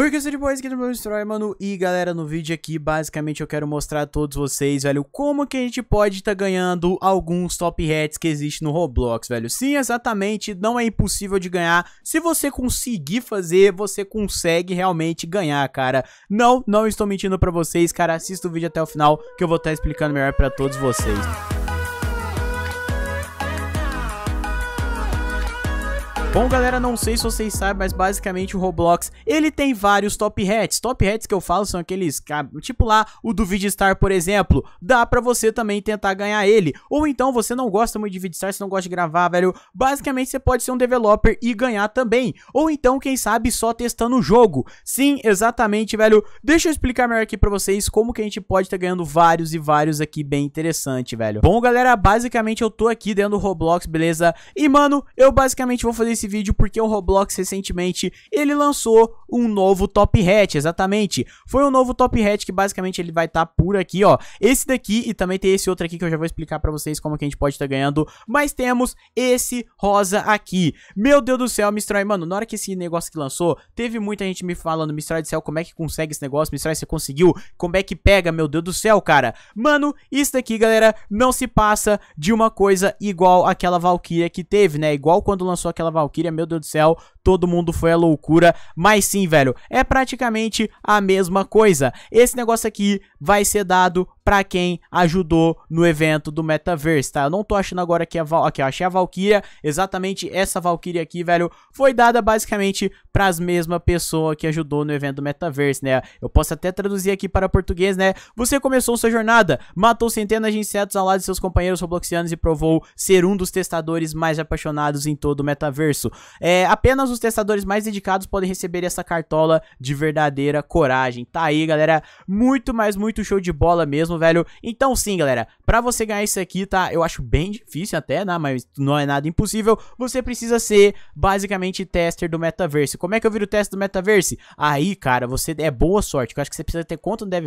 Oi, que sou de boys aqui do meu é Destroy, mano, e galera, no vídeo aqui, basicamente eu quero mostrar a todos vocês, velho, como que a gente pode tá ganhando alguns top hats que existe no Roblox, velho. Sim, exatamente, não é impossível de ganhar, se você conseguir fazer, você consegue realmente ganhar, cara. Não, não estou mentindo pra vocês, cara, assista o vídeo até o final, que eu vou estar tá explicando melhor pra todos vocês. Bom, galera, não sei se vocês sabem, mas basicamente o Roblox, ele tem vários top hats. Top hats que eu falo são aqueles, tipo lá, o do VidStar, por exemplo. Dá pra você também tentar ganhar ele. Ou então, você não gosta muito de VidStar, você não gosta de gravar, velho. Basicamente, você pode ser um developer e ganhar também. Ou então, quem sabe, só testando o jogo. Sim, exatamente, velho. Deixa eu explicar melhor aqui pra vocês como que a gente pode estar tá ganhando vários e vários aqui, bem interessante, velho. Bom, galera, basicamente eu tô aqui dentro do Roblox, beleza? E, mano, eu basicamente vou fazer esse vídeo porque o Roblox recentemente ele lançou um novo top hat, exatamente. Foi um novo top hat que basicamente ele vai estar tá por aqui, ó. Esse daqui e também tem esse outro aqui que eu já vou explicar pra vocês como que a gente pode estar tá ganhando. Mas temos esse rosa aqui. Meu Deus do céu, Mistroy, mano, na hora que esse negócio que lançou, teve muita gente me falando, Mistroy do céu, como é que consegue esse negócio? Mistroy, você conseguiu? Como é que pega, meu Deus do céu, cara? Mano, isso daqui, galera, não se passa de uma coisa igual aquela Valkyria que teve, né? Igual quando lançou aquela Valkyria Valkyria, meu Deus do céu, todo mundo foi a loucura, mas sim, velho, é praticamente a mesma coisa. Esse negócio aqui vai ser dado para quem ajudou no evento do Metaverse, tá? Eu não tô achando agora que a é Val... Aqui, eu achei a Valkyria, exatamente essa Valkyria aqui, velho, foi dada basicamente para as mesma pessoa que ajudou no evento do Metaverse, né? Eu posso até traduzir aqui para português, né? Você começou sua jornada, matou centenas de insetos ao lado de seus companheiros robloxianos e provou ser um dos testadores mais apaixonados em todo o metaverso. É, apenas o os testadores mais dedicados podem receber essa cartola de verdadeira coragem. Tá aí, galera. Muito, mas muito show de bola mesmo, velho. Então sim, galera, pra você ganhar isso aqui, tá? Eu acho bem difícil até, né? Mas não é nada impossível. Você precisa ser, basicamente, tester do metaverse. Como é que eu viro teste do metaverse? Aí, cara, você é boa sorte. Eu acho que você precisa ter conta no Dev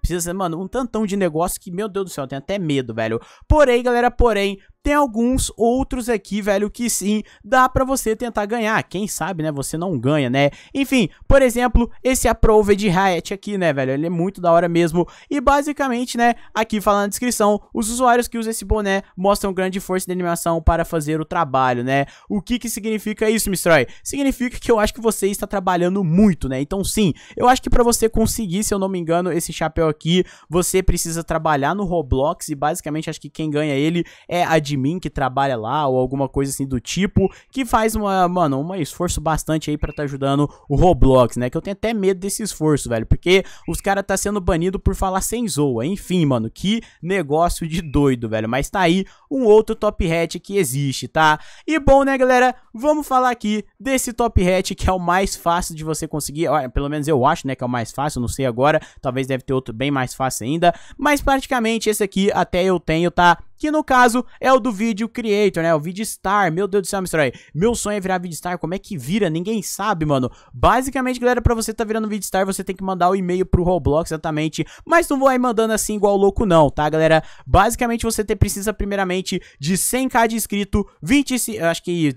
Precisa ser, mano, um tantão de negócio que, meu Deus do céu, tem até medo, velho. Porém, galera, porém, tem alguns outros aqui, velho, que sim, dá pra você tentar ganhar. Quem sabe, né? Você não ganha, né? Enfim, por exemplo, esse Approved Riot aqui, né, velho? Ele é muito da hora mesmo. E basicamente, né, aqui fala na descrição, os usuários que usam esse boné mostram grande força de animação para fazer o trabalho, né? O que que significa isso, Mistroy? Significa que eu acho que você está trabalhando muito, né? Então sim, eu acho que pra você conseguir, se eu não me engano, esse chapéu aqui, você precisa trabalhar no Roblox e basicamente acho que quem ganha ele é a admin que trabalha lá ou alguma coisa assim do tipo, que faz uma, mano, um esforço bastante aí para tá ajudando o Roblox, né? Que eu tenho até medo desse esforço, velho, porque os cara tá sendo banido por falar sem zoa. Enfim, mano, que negócio de doido, velho. Mas tá aí um outro top hat que existe, tá? E bom, né, galera? Vamos falar aqui desse top hat que é o mais fácil de você conseguir. Olha, pelo menos eu acho, né, que é o mais fácil, não sei agora. Talvez deve ter outro bem mais fácil ainda, mas praticamente esse aqui até eu tenho, tá? que no caso é o do vídeo creator, né? O vídeo star. Meu Deus do céu, Mr. Aí. Meu sonho é virar vídeo star. Como é que vira? Ninguém sabe, mano. Basicamente, galera, pra você tá virando vídeo star, você tem que mandar o um e-mail pro Roblox, exatamente. Mas não vou aí mandando assim igual louco, não, tá, galera? Basicamente, você te precisa, primeiramente, de 100k de inscrito, 25. Acho que.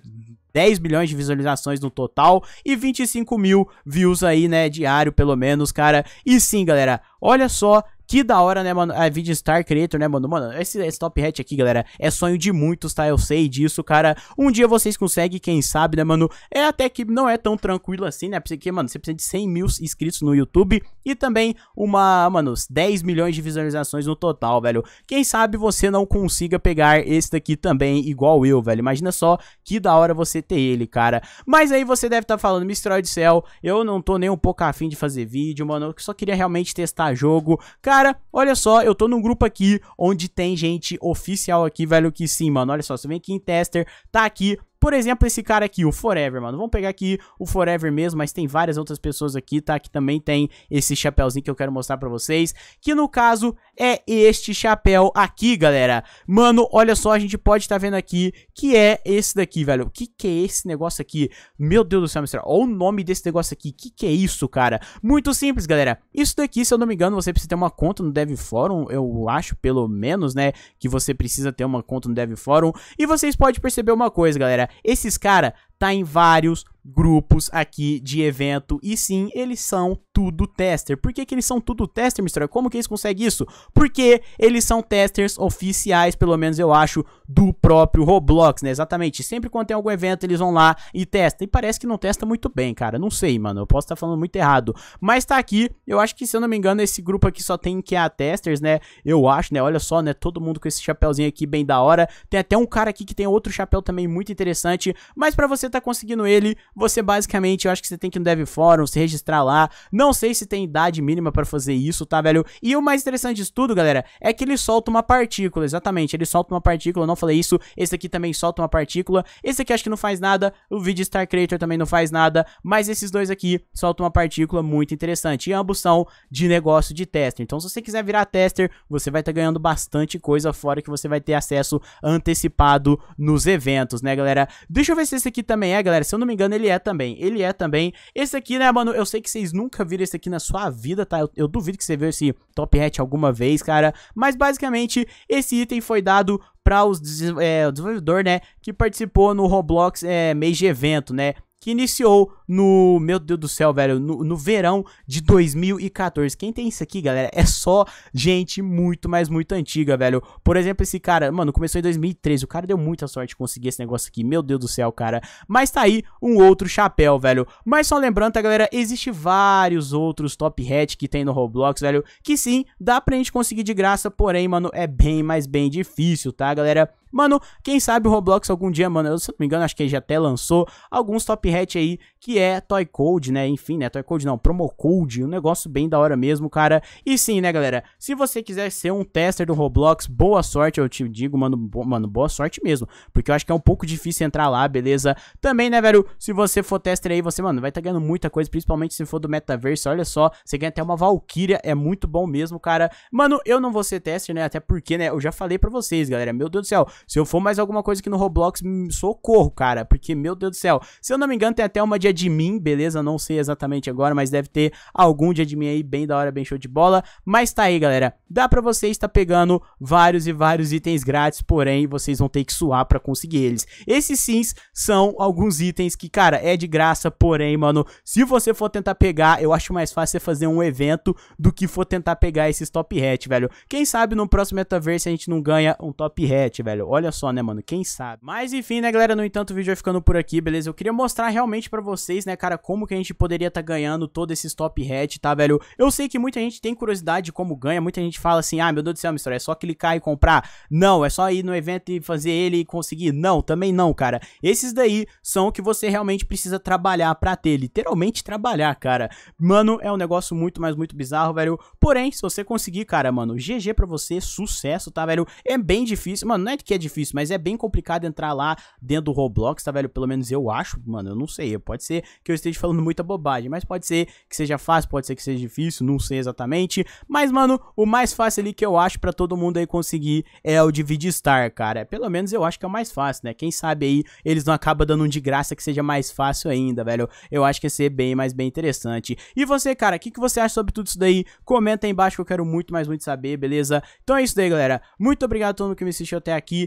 10 milhões de visualizações no total e 25 mil views aí, né, diário pelo menos, cara. E sim, galera, olha só, que da hora, né, mano? A Video Star Creator, né, mano? Mano, esse, esse top hat aqui, galera, é sonho de muitos, tá? Eu sei disso, cara. Um dia vocês conseguem, quem sabe, né, mano? É até que não é tão tranquilo assim, né? Porque, mano, você precisa de 100 mil inscritos no YouTube e também uma, mano, 10 milhões de visualizações no total, velho. Quem sabe você não consiga pegar esse daqui também igual eu, velho. Imagina só que da hora você ter ele, cara. Mas aí você deve estar tá falando, Mistroid Cell, eu não tô nem um pouco afim de fazer vídeo, mano. Eu só queria realmente testar jogo. Cara, olha só, eu tô num grupo aqui onde tem gente oficial aqui, velho, que sim, mano. Olha só, você vem aqui em tester, tá aqui por exemplo, esse cara aqui, o Forever, mano. Vamos pegar aqui o Forever mesmo, mas tem várias outras pessoas aqui, tá? Que também tem esse chapéuzinho que eu quero mostrar pra vocês. Que no caso é este chapéu aqui, galera. Mano, olha só, a gente pode estar tá vendo aqui que é esse daqui, velho. O que que é esse negócio aqui? Meu Deus do céu, mistério. Olha o nome desse negócio aqui. O que que é isso, cara? Muito simples, galera. Isso daqui, se eu não me engano, você precisa ter uma conta no Dev Forum, eu acho, pelo menos, né? Que você precisa ter uma conta no Dev Forum. E vocês podem perceber uma coisa, galera. Esses cara tá em vários grupos aqui de evento. E sim, eles são tudo tester. Por que, que eles são tudo tester, Mistura? Como que eles conseguem isso? Porque eles são testers oficiais, pelo menos eu acho, do próprio Roblox, né? Exatamente. Sempre quando tem algum evento, eles vão lá e testam. E parece que não testa muito bem, cara. Não sei, mano. Eu posso estar tá falando muito errado. Mas tá aqui. Eu acho que, se eu não me engano, esse grupo aqui só tem que é testers, né? Eu acho, né? Olha só, né? Todo mundo com esse chapéuzinho aqui bem da hora. Tem até um cara aqui que tem outro chapéu também muito interessante. Mas para você tá conseguindo ele, você basicamente, eu acho que você tem que ir no Dev Fórum, se registrar lá. Não sei se tem idade mínima para fazer isso, tá, velho? E o mais interessante disso tudo, galera, é que ele solta uma partícula, exatamente. Ele solta uma partícula, eu não falei isso. Esse aqui também solta uma partícula. Esse aqui acho que não faz nada. O vídeo Star Creator também não faz nada. Mas esses dois aqui soltam uma partícula muito interessante. E ambos são de negócio de tester. Então, se você quiser virar tester, você vai estar tá ganhando bastante coisa, fora que você vai ter acesso antecipado nos eventos, né, galera? Deixa eu ver se esse aqui também é, galera. Se eu não me engano, ele ele é também, ele é também. Esse aqui, né, mano, eu sei que vocês nunca viram esse aqui na sua vida, tá? Eu, eu duvido que você viu esse top hat alguma vez, cara. Mas, basicamente, esse item foi dado para os é, o desenvolvedor, né, que participou no Roblox é, mês de evento, né? que iniciou no, meu Deus do céu, velho, no, no, verão de 2014. Quem tem isso aqui, galera, é só gente muito, mas muito antiga, velho. Por exemplo, esse cara, mano, começou em 2013, o cara deu muita sorte de conseguir esse negócio aqui, meu Deus do céu, cara. Mas tá aí um outro chapéu, velho. Mas só lembrando, tá, galera, existe vários outros top hat que tem no Roblox, velho, que sim, dá pra gente conseguir de graça, porém, mano, é bem, mas bem difícil, tá, galera? Mano, quem sabe o Roblox algum dia, mano, eu, se não me engano, acho que ele já até lançou alguns top hat aí, que é Toy Code, né? Enfim, né? Toy Code não, Promo Code, um negócio bem da hora mesmo, cara. E sim, né, galera? Se você quiser ser um tester do Roblox, boa sorte, eu te digo, mano, bo mano, boa sorte mesmo, porque eu acho que é um pouco difícil entrar lá, beleza? Também, né, velho, se você for tester aí, você, mano, vai estar tá ganhando muita coisa, principalmente se for do metaverso, olha só, você ganha até uma Valkyria, é muito bom mesmo, cara. Mano, eu não vou ser tester, né? Até porque, né, eu já falei para vocês, galera, meu Deus do céu, se eu for mais alguma coisa aqui no Roblox, socorro, cara. Porque, meu Deus do céu. Se eu não me engano, tem até uma de admin, beleza? Não sei exatamente agora, mas deve ter algum de admin aí bem da hora, bem show de bola. Mas tá aí, galera. Dá pra você estar tá pegando vários e vários itens grátis, porém, vocês vão ter que suar pra conseguir eles. Esses sims são alguns itens que, cara, é de graça, porém, mano, se você for tentar pegar, eu acho mais fácil você fazer um evento do que for tentar pegar esses top hat, velho. Quem sabe no próximo metaverse a gente não ganha um top hat, velho. Olha só, né, mano? Quem sabe? Mas enfim, né, galera? No entanto, o vídeo vai ficando por aqui, beleza? Eu queria mostrar realmente pra vocês, né, cara, como que a gente poderia tá ganhando todo esse top hat, tá, velho? Eu sei que muita gente tem curiosidade de como ganha, muita gente fala assim, ah, meu Deus do céu, Mistória, é só clicar e comprar? Não, é só ir no evento e fazer ele e conseguir? Não, também não, cara. Esses daí são o que você realmente precisa trabalhar pra ter, literalmente trabalhar, cara. Mano, é um negócio muito, mas muito bizarro, velho. Porém, se você conseguir, cara, mano, GG pra você, sucesso, tá, velho? É bem difícil, mano, não é que é é difícil, mas é bem complicado entrar lá dentro do Roblox, tá, velho? Pelo menos eu acho, mano, eu não sei. Pode ser que eu esteja falando muita bobagem, mas pode ser que seja fácil, pode ser que seja difícil, não sei exatamente. Mas, mano, o mais fácil ali que eu acho para todo mundo aí conseguir é o de Vidstar, cara. Pelo menos eu acho que é o mais fácil, né? Quem sabe aí eles não acabam dando um de graça que seja mais fácil ainda, velho. Eu acho que ia ser bem mais bem interessante. E você, cara, o que, que você acha sobre tudo isso daí? Comenta aí embaixo que eu quero muito, mais muito saber, beleza? Então é isso daí, galera. Muito obrigado a todo mundo que me assistiu até aqui.